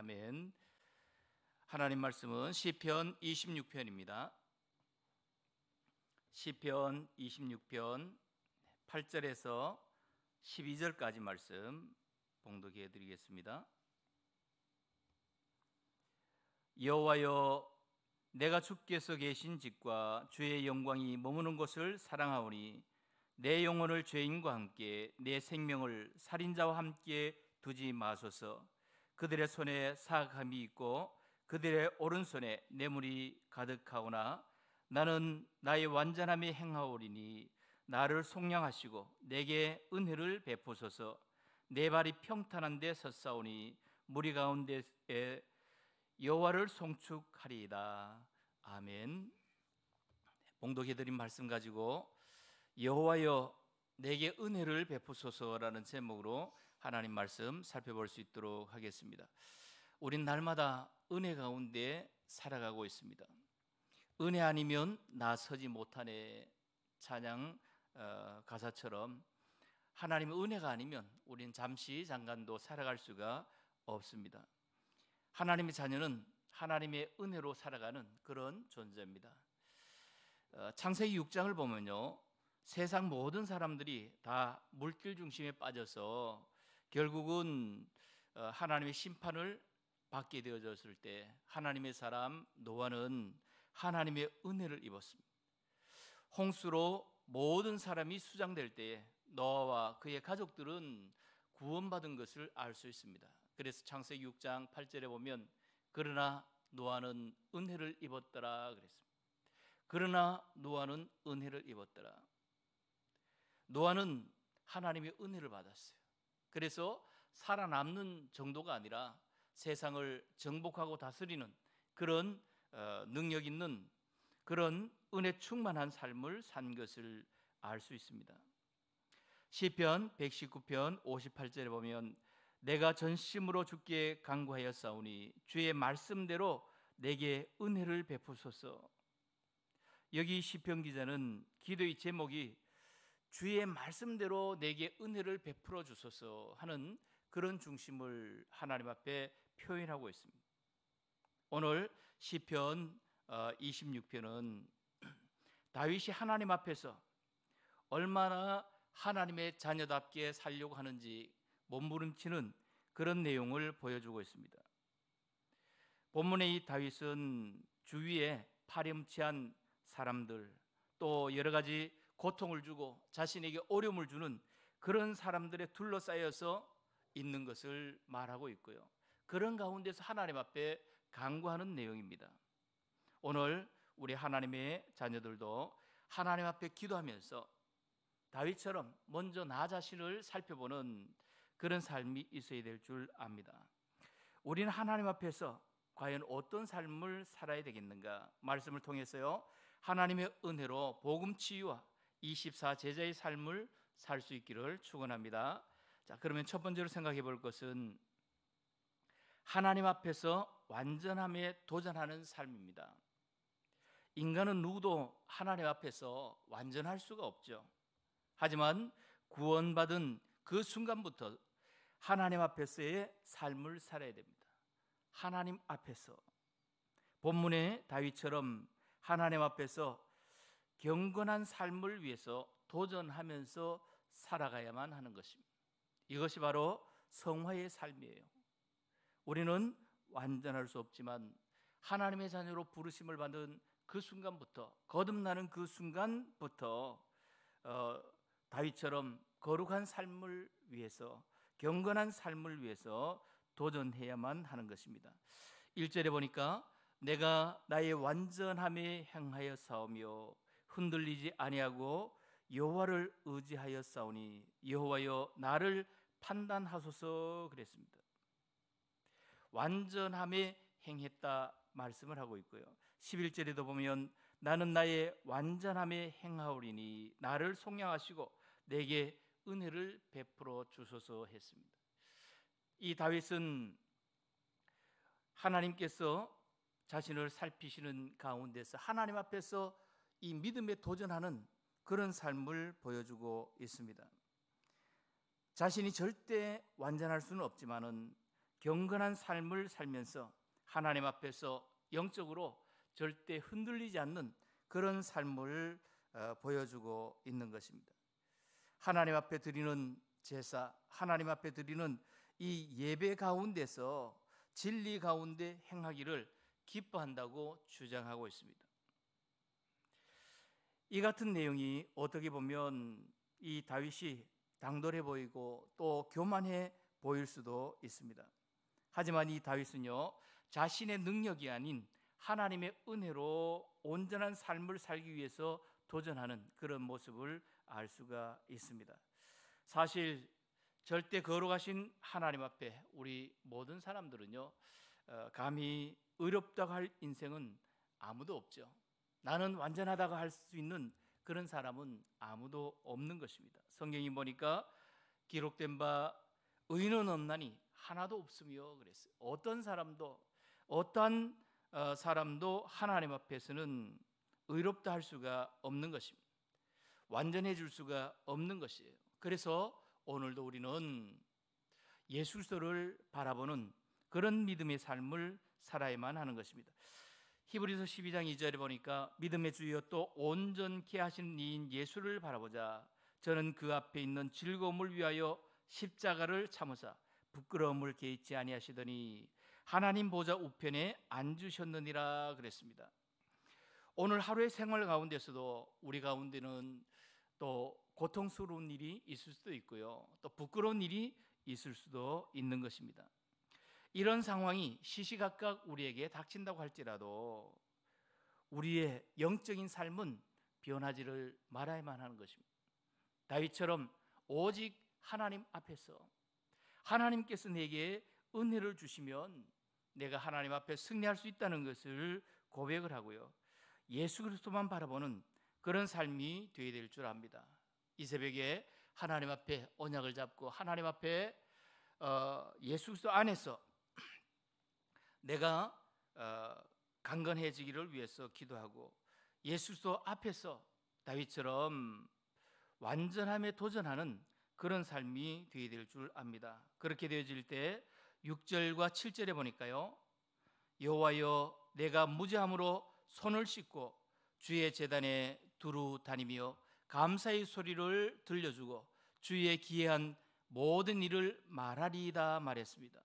아멘. 하나님 말씀은 시편 26편입니다. 시편 26편 8절에서 12절까지 말씀 봉독해 드리겠습니다. 여호와여 내가 주께서 계신 직과 주의 영광이 머무는 것을 사랑하오니 내 영혼을 죄인과 함께 내 생명을 살인자와 함께 두지 마소서 그들의 손에 사악함이 있고 그들의 오른손에 뇌물이 가득하오나 나는 나의 완전함이 행하오리니 나를 속량하시고 내게 은혜를 베푸소서 내 발이 평탄한 데 섰사오니 무리 가운데에 여호와를 송축하리이다 아멘 봉독해드린 말씀 가지고 여호와여 내게 은혜를 베푸소서라는 제목으로 하나님 말씀 살펴볼 수 있도록 하겠습니다. 우린 날마다 은혜 가운데 살아가고 있습니다. 은혜 아니면 나서지 못하네 찬양 어, 가사처럼 하나님의 은혜가 아니면 우린 잠시 잠깐도 살아갈 수가 없습니다. 하나님의 자녀는 하나님의 은혜로 살아가는 그런 존재입니다. 어, 창세기 6장을 보면요. 세상 모든 사람들이 다 물질 중심에 빠져서 결국은 어, 하나님의 심판을 받게 되어졌을 때 하나님의 사람 노아는 하나님의 은혜를 입었습니다. 홍수로 모든 사람이 수장될 때 노아와 그의 가족들은 구원받은 것을 알 수 있습니다. 그래서 창세기 6장 8절에 보면 그러나 노아는 은혜를 입었더라 그랬습니다. 그러나 노아는 은혜를 입었더라. 노아는 하나님의 은혜를 받았어요. 그래서 살아남는 정도가 아니라 세상을 정복하고 다스리는 그런 어, 능력 있는 그런 은혜 충만한 삶을 산 것을 알 수 있습니다. 시편 119편 58절에 보면 내가 전심으로 주께 간구하였사오니 주의 말씀대로 내게 은혜를 베푸소서. 여기 시편 기자는 기도의 제목이 주의 말씀대로 내게 은혜를 베풀어 주소서 하는 그런 중심을 하나님 앞에 표현하고 있습니다. 오늘 시편 26편은 어, 다윗이 하나님 앞에서 얼마나 하나님의 자녀답게 살려고 하는지 몸부림치는 그런 내용을 보여주고 있습니다. 본문의 이 다윗은 주위에 파렴치한 사람들 또 여러 가지 고통을 주고 자신에게 어려움을 주는 그런 사람들의 둘러싸여서 있는 것을 말하고 있고요. 그런 가운데서 하나님 앞에 강구하는 내용입니다. 오늘 우리 하나님의 자녀들도 하나님 앞에 기도하면서 다윗처럼 먼저 나 자신을 살펴보는 그런 삶이 있어야 될 줄 압니다. 우리는 하나님 앞에서 과연 어떤 삶을 살아야 되겠는가? 말씀을 통해서요. 하나님의 은혜로 복음 치유와 24 제자의 삶을 살 수 있기를 축원합니다. 자, 그러면 첫 번째로 생각해 볼 것은 하나님 앞에서 완전함에 도전하는 삶입니다. 인간은 누구도 하나님 앞에서 완전할 수가 없죠. 하지만 구원받은 그 순간부터 하나님 앞에서의 삶을 살아야 됩니다. 하나님 앞에서 본문의 다윗처럼 하나님 앞에서 경건한 삶을 위해서 도전하면서 살아가야만 하는 것입니다. 이것이 바로 성화의 삶이에요. 우리는 완전할 수 없지만 하나님의 자녀로 부르심을 받은 그 순간부터 거듭나는 그 순간부터 어, 다윗처럼 거룩한 삶을 위해서 경건한 삶을 위해서 도전해야만 하는 것입니다. 1절에 보니까 내가 나의 완전함에 향하여 싸우며 흔들리지 아니하고 여호와를 의지하여 싸우니 여호와여 나를 판단하소서 그랬습니다. 완전함에 행했다 말씀을 하고 있고요. 11절에도 보면 나는 나의 완전함에 행하오리니 나를 속량하시고 내게 은혜를 베풀어 주소서 했습니다. 이 다윗은 하나님께서 자신을 살피시는 가운데서 하나님 앞에서 이 믿음에 도전하는 그런 삶을 보여주고 있습니다. 자신이 절대 완전할 수는 없지만은 경건한 삶을 살면서 하나님 앞에서 영적으로 절대 흔들리지 않는 그런 삶을 어, 보여주고 있는 것입니다. 하나님 앞에 드리는 제사, 하나님 앞에 드리는 이 예배 가운데서 진리 가운데 행하기를 기뻐한다고 주장하고 있습니다. 이 같은 내용이 어떻게 보면 이 다윗이 당돌해 보이고 또 교만해 보일 수도 있습니다. 하지만 이 다윗은요, 자신의 능력이 아닌 하나님의 은혜로 온전한 삶을 살기 위해서 도전하는 그런 모습을 알 수가 있습니다. 사실 절대 거룩하신 하나님 앞에 우리 모든 사람들은요, 어, 감히 의롭다고 할 인생은 아무도 없죠. 나는 완전하다고 할 수 있는 그런 사람은 아무도 없는 것입니다. 성경이 보니까 기록된 바의인 없나니 하나도 없으며 그랬어요. 어떤 사람도 어떠한 어, 사람도 하나님 앞에서는 의롭다 할 수가 없는 것입니다. 완전해질 수가 없는 것이에요. 그래서 오늘도 우리는 예수를 바라보는 그런 믿음의 삶을 살아야만 하는 것입니다. 히브리서 12장 2절에 보니까 믿음의 주여 또 온전케 하신 이인 예수를 바라보자. 저는 그 앞에 있는 즐거움을 위하여 십자가를 참으사 부끄러움을 개의치 아니하시더니 하나님 보좌 우편에 앉으셨느니라 그랬습니다. 오늘 하루의 생활 가운데서도 우리 가운데는 또 고통스러운 일이 있을 수도 있고요. 또 부끄러운 일이 있을 수도 있는 것입니다. 이런 상황이 시시각각 우리에게 닥친다고 할지라도 우리의 영적인 삶은 변하지를 말아야만 하는 것입니다. 다윗처럼 오직 하나님 앞에서 하나님께서 내게 은혜를 주시면 내가 하나님 앞에 승리할 수 있다는 것을 고백을 하고요. 예수 그리스도만 바라보는 그런 삶이 되어야 될 줄 압니다. 이 새벽에 하나님 앞에 언약을 잡고 하나님 앞에 어, 예수 그리스도 안에서 내가 어, 강건해지기를 위해서 기도하고 예수도 앞에서 다윗처럼 완전함에 도전하는 그런 삶이 되어야 될 줄 압니다. 그렇게 되어질 때 6절과 7절에 보니까요. 여호와여 내가 무죄함으로 손을 씻고 주의 재단에 두루 다니며 감사의 소리를 들려주고 주의 기이한 모든 일을 말하리다 이 말했습니다.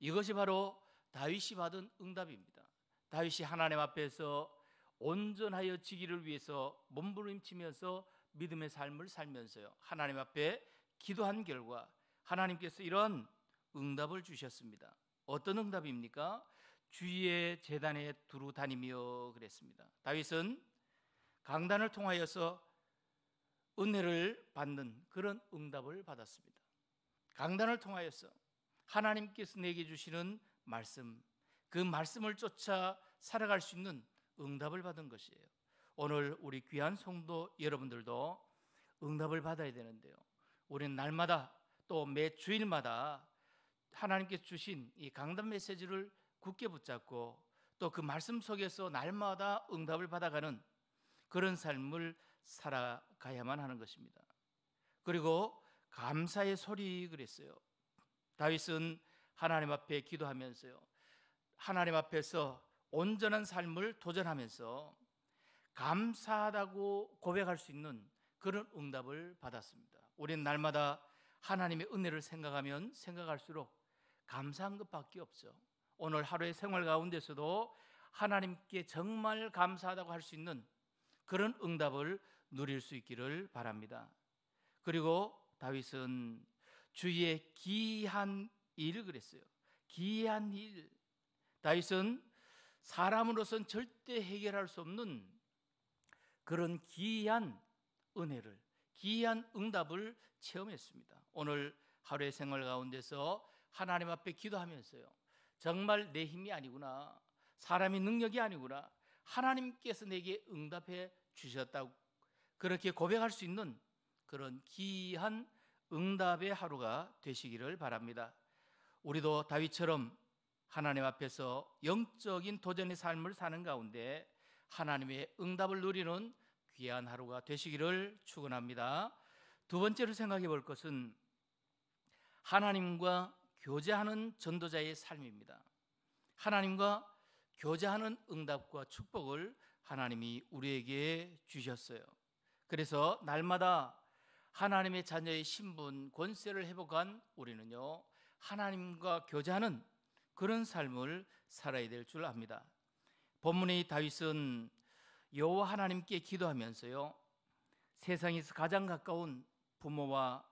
이것이 바로 다윗이 받은 응답입니다. 다윗이 하나님 앞에서 온전하여 지기를 위해서 몸부림치면서 믿음의 삶을 살면서요. 하나님 앞에 기도한 결과 하나님께서 이런 응답을 주셨습니다. 어떤 응답입니까? 주위의 재단에 두루 다니며 그랬습니다. 다윗은 강단을 통하여서 은혜를 받는 그런 응답을 받았습니다. 강단을 통하여서 하나님께서 내게 주시는 말씀, 그 말씀을 쫓아 살아갈 수 있는 응답을 받은 것이에요. 오늘 우리 귀한 성도 여러분들도 응답을 받아야 되는데요. 우리는 날마다 또 매 주일마다 하나님께 주신 이 강단 메시지를 굳게 붙잡고 또 그 말씀 속에서 날마다 응답을 받아가는 그런 삶을 살아가야만 하는 것입니다. 그리고 감사의 소리 그랬어요. 다윗은 하나님 앞에 기도하면서요. 하나님 앞에서 온전한 삶을 도전하면서 감사하다고 고백할 수 있는 그런 응답을 받았습니다. 우리는 날마다 하나님의 은혜를 생각하면 생각할수록 감사한 것밖에 없죠. 오늘 하루의 생활 가운데서도 하나님께 정말 감사하다고 할 수 있는 그런 응답을 누릴 수 있기를 바랍니다. 그리고 다윗은 주의 기한 일을 그랬어요. 기이한 일. 다윗은 사람으로선 절대 해결할 수 없는 그런 기이한 은혜를 기이한 응답을 체험했습니다. 오늘 하루의 생활 가운데서 하나님 앞에 기도하면서요. 정말 내 힘이 아니구나. 사람의 능력이 아니구나. 하나님께서 내게 응답해 주셨다고 그렇게 고백할 수 있는 그런 기이한 응답의 하루가 되시기를 바랍니다. 우리도 다윗처럼 하나님 앞에서 영적인 도전의 삶을 사는 가운데 하나님의 응답을 누리는 귀한 하루가 되시기를 축원합니다. 두 번째로 생각해 볼 것은 하나님과 교제하는 전도자의 삶입니다. 하나님과 교제하는 응답과 축복을 하나님이 우리에게 주셨어요. 그래서 날마다 하나님의 자녀의 신분, 권세를 회복한 우리는요, 하나님과 교제하는 그런 삶을 살아야 될 줄 압니다. 본문의 다윗은 여호와 하나님께 기도하면서요. 세상에서 가장 가까운 부모와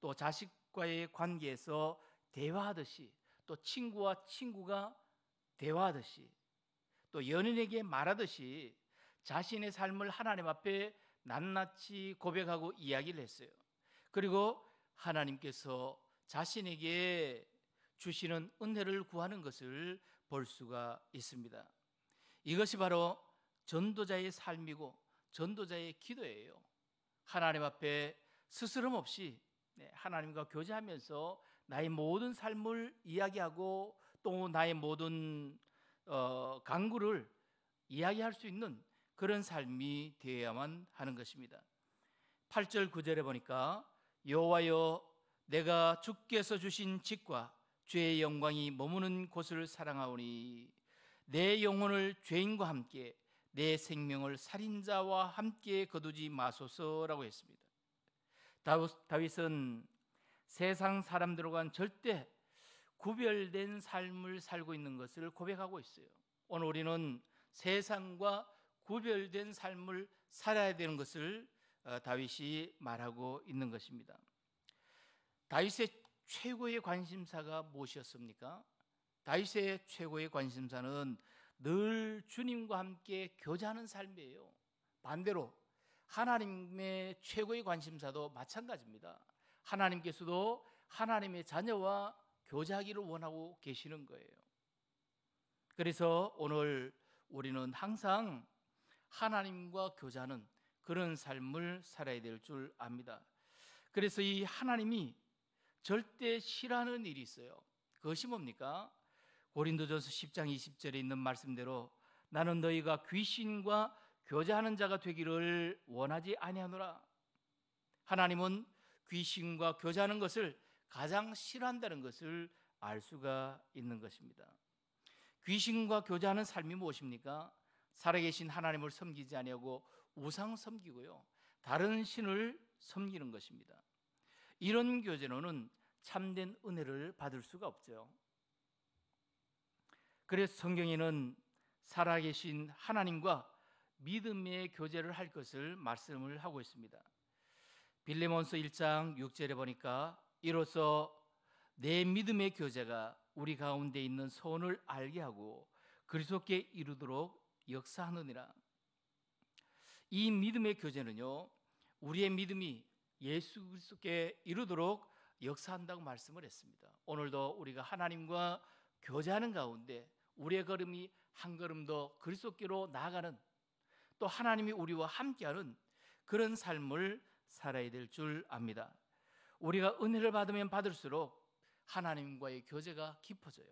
또 자식과의 관계에서 대화하듯이 또 친구와 친구가 대화하듯이 또 연인에게 말하듯이 자신의 삶을 하나님 앞에 낱낱이 고백하고 이야기를 했어요. 그리고 하나님께서 자신에게 주시는 은혜를 구하는 것을 볼 수가 있습니다. 이것이 바로 전도자의 삶이고 전도자의 기도예요. 하나님 앞에 스스럼 없이 네, 하나님과 교제하면서 나의 모든 삶을 이야기하고 또 나의 모든 강구를 어, 이야기할 수 있는 그런 삶이 되어야만 하는 것입니다. 8절 9절에 보니까 여호와여 내가 주께서 주신 직과 죄의 영광이 머무는 곳을 사랑하오니 내 영혼을 죄인과 함께 내 생명을 살인자와 함께 거두지 마소서라고 했습니다. 다윗은 세상 사람들과 절대 구별된 삶을 살고 있는 것을 고백하고 있어요. 오늘 우리는 세상과 구별된 삶을 살아야 되는 것을 어, 다윗이 말하고 있는 것입니다. 다윗의 최고의 관심사가 무엇이었습니까? 다윗의 최고의 관심사는 늘 주님과 함께 교제하는 삶이에요. 반대로 하나님의 최고의 관심사도 마찬가지입니다. 하나님께서도 하나님의 자녀와 교제하기를 원하고 계시는 거예요. 그래서 오늘 우리는 항상 하나님과 교제하는 그런 삶을 살아야 될 줄 압니다. 그래서 이 하나님이 절대 싫어하는 일이 있어요. 그것이 뭡니까? 고린도전서 10장 20절에 있는 말씀대로 나는 너희가 귀신과 교제하는 자가 되기를 원하지 아니하노라. 하나님은 귀신과 교제하는 것을 가장 싫어한다는 것을 알 수가 있는 것입니다. 귀신과 교제하는 삶이 무엇입니까? 살아계신 하나님을 섬기지 아니하고 우상 섬기고요. 다른 신을 섬기는 것입니다. 이런 교제로는 참된 은혜를 받을 수가 없죠. 그래서 성경에는 살아계신 하나님과 믿음의 교제를 할 것을 말씀을 하고 있습니다. 빌레몬서 1장 6절에 보니까 이로써 내 믿음의 교제가 우리 가운데 있는 소원을 알게 하고 그리스도께 이루도록 역사하느니라. 이 믿음의 교제는요. 우리의 믿음이 예수 그리스도께 이르도록 역사한다고 말씀을 했습니다. 오늘도 우리가 하나님과 교제하는 가운데 우리의 걸음이 한 걸음 더 그리스도께로 나아가는 또 하나님이 우리와 함께하는 그런 삶을 살아야 될 줄 압니다. 우리가 은혜를 받으면 받을수록 하나님과의 교제가 깊어져요.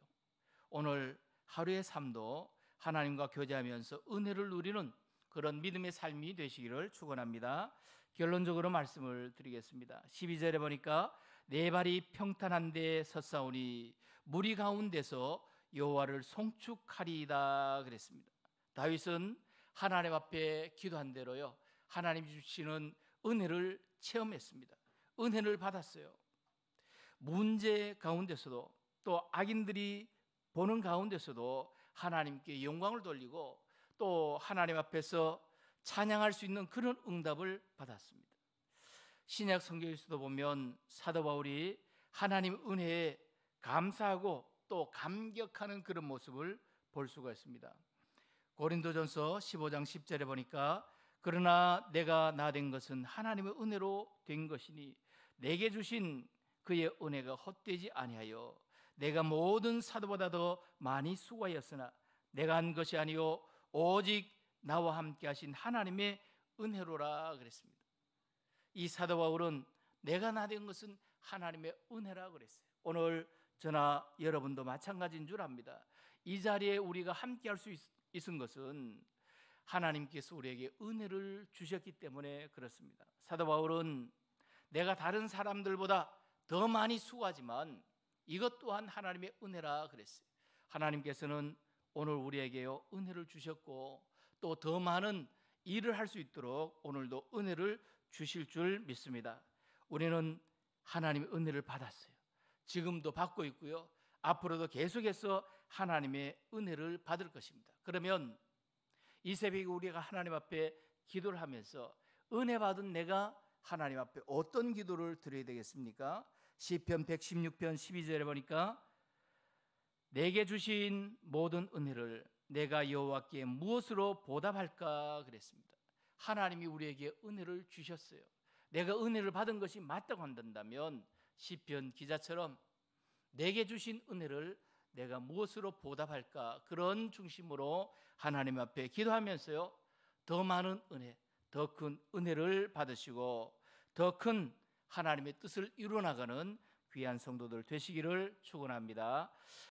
오늘 하루의 삶도 하나님과 교제하면서 은혜를 누리는 그런 믿음의 삶이 되시기를 축원합니다. 결론적으로 말씀을 드리겠습니다. 12절에 보니까 네 발이 평탄한 데 섰사오니 무리 가운데서 여호와를 송축하리이다 그랬습니다. 다윗은 하나님 앞에 기도한 대로요. 하나님 주시는 은혜를 체험했습니다. 은혜를 받았어요. 문제 가운데서도 또 악인들이 보는 가운데서도 하나님께 영광을 돌리고 또 하나님 앞에서 찬양할 수 있는 그런 응답을 받았습니다. 신약 성경에서도 보면 사도 바울이 하나님 은혜에 감사하고 또 감격하는 그런 모습을 볼 수가 있습니다. 고린도전서 15장 10절에 보니까 그러나 내가 나 된 것은 하나님의 은혜로 된 것이니 내게 주신 그의 은혜가 헛되지 아니하여 내가 모든 사도보다 더 많이 수고하였으나 내가 한 것이 아니요 오직 나와 함께 하신 하나님의 은혜로라 그랬습니다. 이 사도 바울은 내가 나된 것은 하나님의 은혜라 그랬어요. 오늘 저나 여러분도 마찬가지인 줄 압니다. 이 자리에 우리가 함께 할수 있은 것은 하나님께서 우리에게 은혜를 주셨기 때문에 그렇습니다. 사도 바울은 내가 다른 사람들보다 더 많이 수고하지만 이것 또한 하나님의 은혜라 그랬어요. 하나님께서는 오늘 우리에게요 은혜를 주셨고 또더 많은 일을 할 수 있도록 오늘도 은혜를 주실 줄 믿습니다. 우리는 하나님의 은혜를 받았어요. 지금도 받고 있고요. 앞으로도 계속해서 하나님의 은혜를 받을 것입니다. 그러면 이 새벽에 우리가 하나님 앞에 기도를 하면서 은혜 받은 내가 하나님 앞에 어떤 기도를 드려야 되겠습니까? 시편 116편 12절에 보니까 내게 주신 모든 은혜를 내가 여호와께 무엇으로 보답할까 그랬습니다. 하나님이 우리에게 은혜를 주셨어요. 내가 은혜를 받은 것이 맞다고 한다면 시편 기자처럼 내게 주신 은혜를 내가 무엇으로 보답할까 그런 중심으로 하나님 앞에 기도하면서요 더 많은 은혜, 더 큰 은혜를 받으시고 더 큰 하나님의 뜻을 이루어 나가는 귀한 성도들 되시기를 축원합니다.